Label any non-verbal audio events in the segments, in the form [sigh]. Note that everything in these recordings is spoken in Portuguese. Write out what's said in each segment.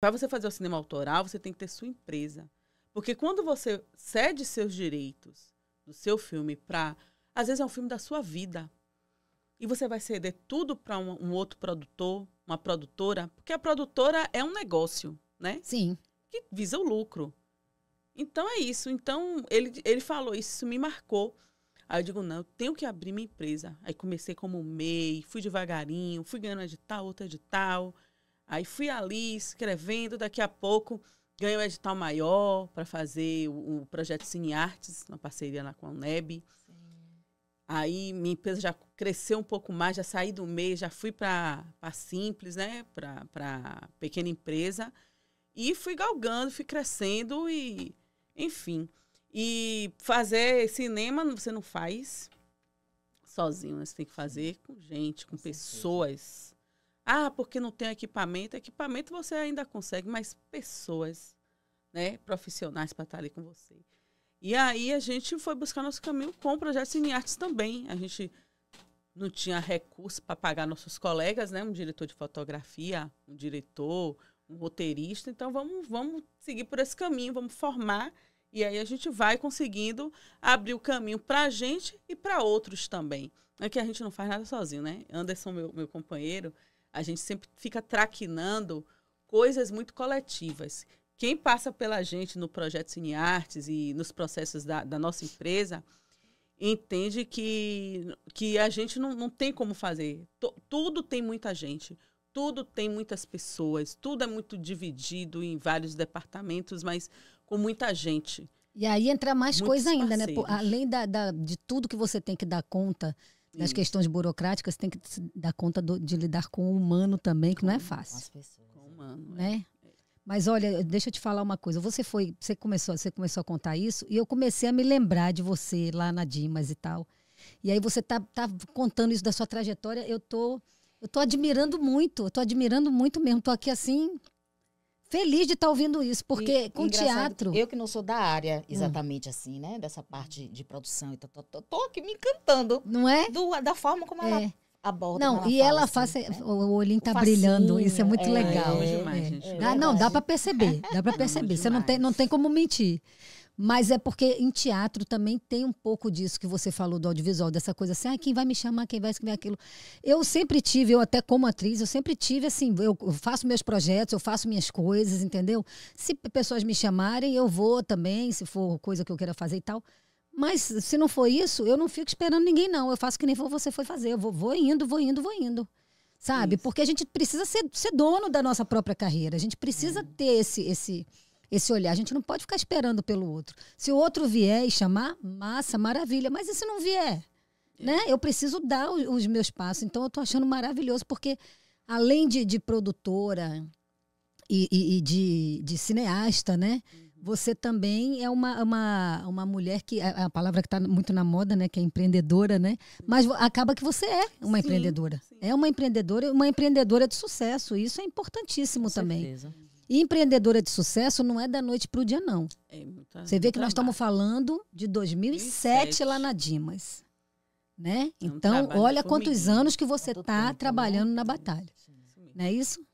Para você fazer o cinema autoral, você tem que ter sua empresa. Porque quando você cede seus direitos do seu filme para. Às vezes é um filme da sua vida. E você vai ceder tudo para um, um, outro produtor, uma produtora. Porque a produtora é um negócio, né? Sim. Que visa o lucro. Então é isso. Então ele, ele falou isso, isso me marcou. Aí eu digo, não, eu tenho que abrir minha empresa. Aí comecei como MEI, fui devagarinho, fui ganhando edital, outra edital. tal Aí fui ali escrevendo, daqui a pouco ganhei um edital maior para fazer o, o, projeto Cine Artes, uma parceria lá com a UNEB. Sim. Aí minha empresa já cresceu um pouco mais, já saí do meio, já fui para simples, né? Para pequena empresa. E fui galgando, fui crescendo e, enfim. E fazer cinema você não faz sozinho, né? você tem que fazer com gente, com, com pessoas. Certeza ah, porque não tem equipamento. Equipamento você ainda consegue, mas pessoas, né, profissionais para estar ali com você. E aí a gente foi buscar nosso caminho com projetos em artes também. A gente não tinha recurso para pagar nossos colegas, né, um diretor de fotografia, um diretor, um roteirista. Então vamos, vamos seguir por esse caminho, vamos formar e aí a gente vai conseguindo abrir o caminho para a gente e para outros também. É que a gente não faz nada sozinho, né? Anderson, meu, meu companheiro, a gente sempre fica traquinando coisas muito coletivas. Quem passa pela gente no projeto Cine Artes e nos processos da, da nossa empresa entende que, que a gente não, não tem como fazer. T tudo tem muita gente, tudo tem muitas pessoas, tudo é muito dividido em vários departamentos, mas com muita gente. E aí entra mais Muitos coisa ainda, né? parceiros. né? além da, da, de tudo que você tem que dar conta nas questões burocráticas, tem que dar conta do, de lidar com o humano também, que com não é fácil. Pessoas, com o é. humano, né? É. Mas olha, deixa eu te falar uma coisa. Você foi, você começou, você começou a contar isso e eu comecei a me lembrar de você lá na Dimas e tal. E aí você tá, tá contando isso da sua trajetória. Eu tô, eu tô admirando muito. Eu tô admirando muito mesmo. Tô aqui assim feliz de estar tá ouvindo isso, porque e, com teatro. Eu que não sou da área ah. exatamente hum. assim, né? Dessa parte de produção. Então, tô, tô, tô aqui me encantando. Não é? Do, da forma como é. ela aborda. Não, ela e ela assim, faz. né? O olhinho tá facinho, brilhando. Isso é muito é, legal. É, demais, é, gente. É. Dá, não, dá para perceber. Dá para [laughs] perceber. Você não tem, não tem como mentir. Mas é porque em teatro também tem um pouco disso que você falou do audiovisual, dessa coisa assim, ah, quem vai me chamar, quem vai escrever aquilo. Eu sempre tive, eu até como atriz, eu sempre tive assim, eu faço meus projetos, eu faço minhas coisas, entendeu? Se pessoas me chamarem, eu vou também, se for coisa que eu queira fazer e tal. Mas se não for isso, eu não fico esperando ninguém, não. Eu faço que nem você foi fazer. Eu vou, vou indo, vou indo, vou indo sabe? Isso. Porque a gente precisa ser, ser, dono da nossa própria carreira. A gente precisa é. ter esse, esse, esse olhar. A gente não pode ficar esperando pelo outro. Se o outro vier e chamar, massa, maravilha. Mas e se não vier? Né? É. Eu preciso dar os meus passos. Então eu estou achando maravilhoso, porque além de, de produtora e, e, e de, de, cineasta, né? Uhum. Você também é uma, uma, uma mulher que. A, é, é a palavra que está muito na moda, né? Que é empreendedora, né? Mas acaba que você é uma sim, empreendedora. Sim. É uma empreendedora, uma empreendedora de sucesso. Isso é importantíssimo Com também. Certeza. E empreendedora de sucesso não é da noite para o dia, não. É muita, tá Você vê que trabalho. nós estamos falando de 2007, 2007. lá na Dimas. Né? É um então, olha quantos mim. anos que você está trabalhando na né? batalha. Não é isso?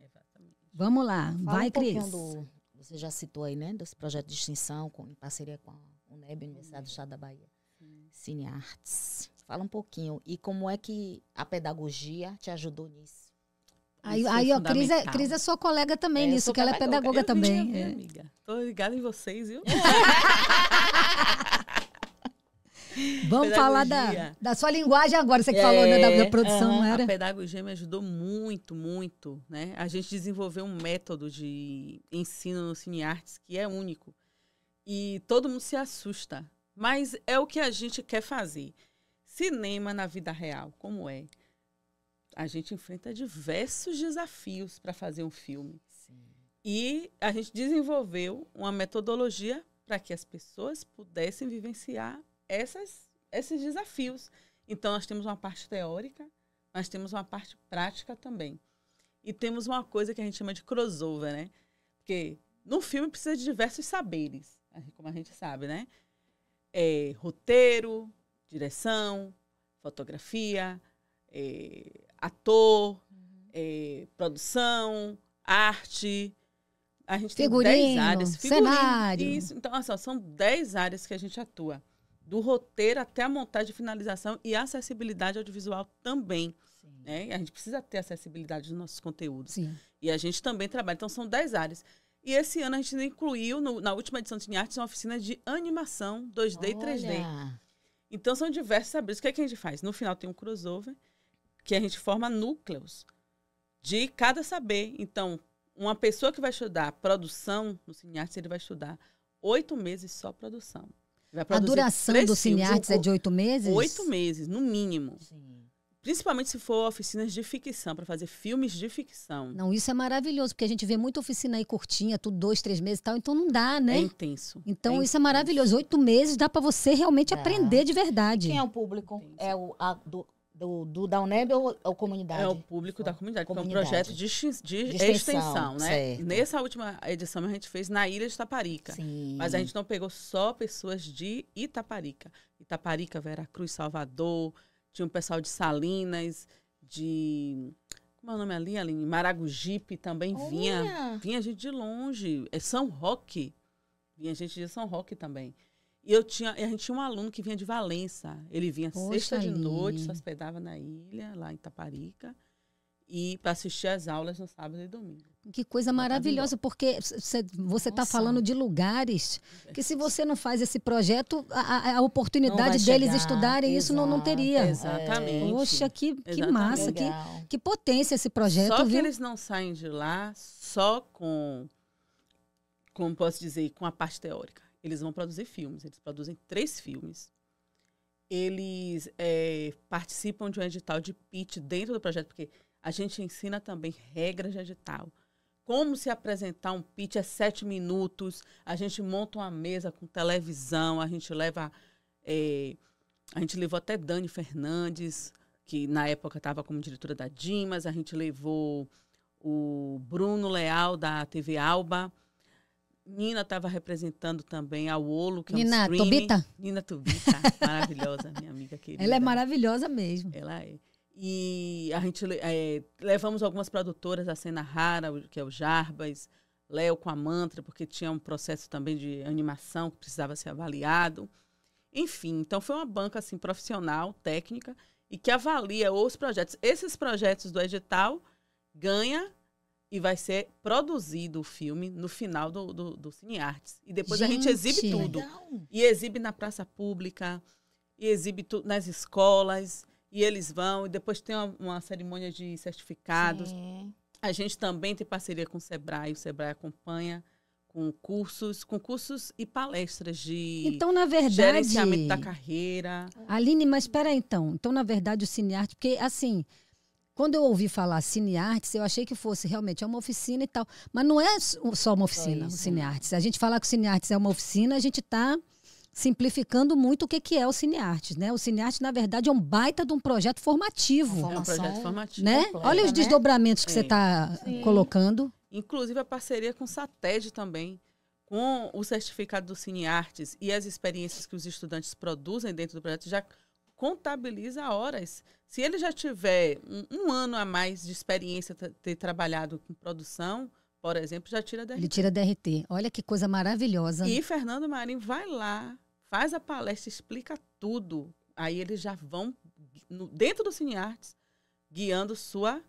Exatamente. Vamos lá, Fala vai, um Cris. Do, você já citou aí, né, desse projeto de extinção com, em parceria com a UNEB, Universidade do Estado da Bahia. Sim. Cine Arts. Fala um pouquinho. E como é que a pedagogia te ajudou nisso? Aí, é aí é ó, Cris é, Cris é sua colega também é, nisso, que ela é pedagoga eu também. Vi, é. amiga. Tô ligada em vocês, viu? [laughs] Vamos falar da, da sua linguagem agora, você que é, falou né, da, é, da, produção, não era? A pedagogia me ajudou muito, muito. Né? A gente desenvolveu um método de ensino no Cine que é único. E todo mundo se assusta. Mas é o que a gente quer fazer. Cinema na vida real, como é? a gente enfrenta diversos desafios para fazer um filme. Sim. E a gente desenvolveu uma metodologia para que as pessoas pudessem vivenciar essas, esses desafios. Então, nós temos uma parte teórica, mas temos uma parte prática também. E temos uma coisa que a gente chama de crossover, né? Porque num filme precisa de diversos saberes, assim como a gente sabe, né? É, roteiro, direção, fotografia, é, ator, é, produção, arte. A gente figurino, tem 10 áreas. Figurino, cenário. Isso. Então, assim, são 10 áreas que a gente atua. Do roteiro até a montagem e finalização e acessibilidade audiovisual também. Né? A gente precisa ter acessibilidade dos nossos conteúdos. Sim. E a gente também trabalha. Então, são 10 áreas. E esse ano a gente incluiu, no, na última edição de Artes, uma oficina de animação 2D Olha. e 3D. Então, são diversos abrigos, O que, é que a gente faz? No final tem um crossover que a gente forma núcleos de cada saber. Então, uma pessoa que vai estudar produção no cinearte, ele vai estudar oito meses só produção. a duração do cinearte é de oito meses? Oito meses, no mínimo. Sim. Principalmente se for oficinas de ficção, para fazer filmes de ficção. Não, isso é maravilhoso, porque a gente vê muita oficina aí curtinha, tudo dois, três meses e tal, então não dá, né? É intenso. Então é isso intenso. é maravilhoso. Oito meses dá para você realmente é. aprender de verdade. Quem é o público? Intenso. É o, a, do, do, do da UNEB ou, ou comunidade? É o público da comunidade, comunidade. é um projeto de, de, de extensão, extensão, né? Certo. Nessa última edição a gente fez na ilha de Itaparica. Sim. Mas a gente não pegou só pessoas de Itaparica. Itaparica, Veracruz, Salvador, tinha um pessoal de Salinas, de. Como é o nome ali, Aline? Maragogipe também Olha. vinha. Vinha gente de longe. É São Roque. Vinha gente de São Roque também. E eu tinha, a gente tinha um aluno que vinha de Valença. Ele vinha Poxa sexta de noite, se hospedava na ilha, lá em Taparica, e para assistir as aulas no sábado e domingo. Que coisa maravilhosa, porque você está falando de lugares que se você não faz esse projeto, a, a oportunidade deles chegar, estudarem exato, isso não, não teria. Exatamente. Poxa, que, exatamente. que massa, que, que potência esse projeto. Só viu? que eles não saem de lá só com, como posso dizer, com a parte teórica. Eles vão produzir filmes. Eles produzem três filmes. Eles é, participam de um edital de pitch dentro do projeto, porque a gente ensina também regras de edital. Como se apresentar um pitch é sete minutos. A gente monta uma mesa com televisão, a gente leva. É, a gente levou até Dani Fernandes, que na época estava como diretora da Dimas, a gente levou o Bruno Leal da TV Alba Nina estava representando também a Olo, que é um Nina Tubita? Nina Tubita, [laughs] maravilhosa, minha amiga querida. Ela é maravilhosa mesmo. Ela é. E a gente é, levamos algumas produtoras, a Cena Rara, que é o Jarbas, Léo com a Mantra, porque tinha um processo também de animação que precisava ser avaliado. Enfim, então foi uma banca assim profissional, técnica, e que avalia os projetos. Esses projetos do edital ganha e vai ser produzido o filme no final do, do, do Cine Arts. E depois gente, a gente exibe tudo. Legal. E exibe na praça pública, e exibe nas escolas, e eles vão, e depois tem uma, uma cerimônia de certificados. Sim. A gente também tem parceria com o Sebrae, o Sebrae acompanha com cursos, com cursos e palestras de Então, na verdade, gerenciamento da carreira. Aline, mas espera então. Então, na verdade, o Cinearte, porque assim, quando eu ouvi falar cineartes, eu achei que fosse realmente é uma oficina e tal. Mas não é só uma oficina, o cineartes. Né? A gente falar que o cineartes é uma oficina, a gente está simplificando muito o que, que é o cinearte, né? O cinearte, na verdade, é um baita de um projeto formativo. É um projeto formativo. Né? Olha os né? desdobramentos né? que Sim. você está colocando. Inclusive a parceria com o SATED também, com o certificado do Cineartes e as experiências que os estudantes produzem dentro do projeto já contabiliza horas. Se ele já tiver um, um ano a mais de experiência, ter trabalhado com produção, por exemplo, já tira DRT. Ele tira DRT. Olha que coisa maravilhosa. E Fernando Marinho vai lá, faz a palestra, explica tudo. Aí eles já vão, no, dentro do Cinearts, guiando sua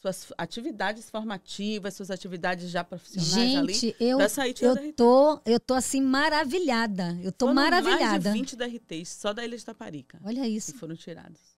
suas atividades formativas, suas atividades já profissionais Gente, ali. eu, eu tô, eu tô assim maravilhada. Eu tô Foram maravilhada. Mais de 20 DRTs só da Ilha de Taparica. Olha isso. Que foram tirados.